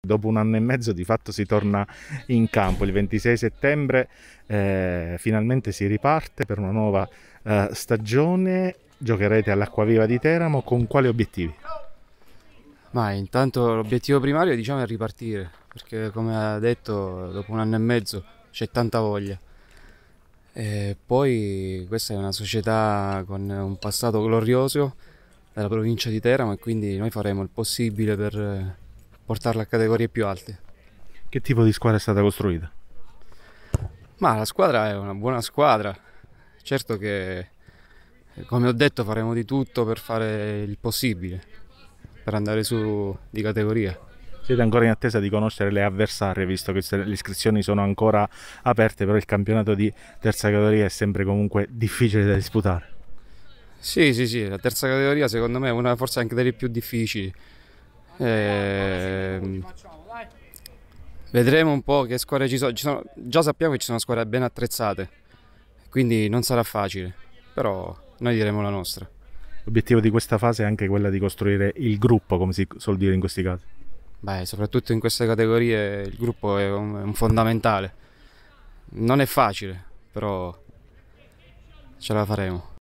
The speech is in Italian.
Dopo un anno e mezzo di fatto si torna in campo, il 26 settembre eh, finalmente si riparte per una nuova eh, stagione, giocherete all'Acquaviva di Teramo con quali obiettivi? Ma intanto l'obiettivo primario diciamo, è ripartire, perché come ha detto dopo un anno e mezzo c'è tanta voglia. E poi questa è una società con un passato glorioso della provincia di Teramo e quindi noi faremo il possibile per portarla a categorie più alte. Che tipo di squadra è stata costruita? Ma la squadra è una buona squadra, certo che come ho detto faremo di tutto per fare il possibile, per andare su di categoria. Siete ancora in attesa di conoscere le avversarie, visto che le iscrizioni sono ancora aperte, però il campionato di terza categoria è sempre comunque difficile da disputare. Sì, sì, sì, la terza categoria secondo me è una forse anche delle più difficili, Ehm, vedremo un po' che squadre ci sono. ci sono. Già sappiamo che ci sono squadre ben attrezzate, quindi non sarà facile, però noi diremo la nostra. L'obiettivo di questa fase è anche quella di costruire il gruppo, come si suol dire in questi casi. Beh, soprattutto in queste categorie il gruppo è un, è un fondamentale. Non è facile, però ce la faremo.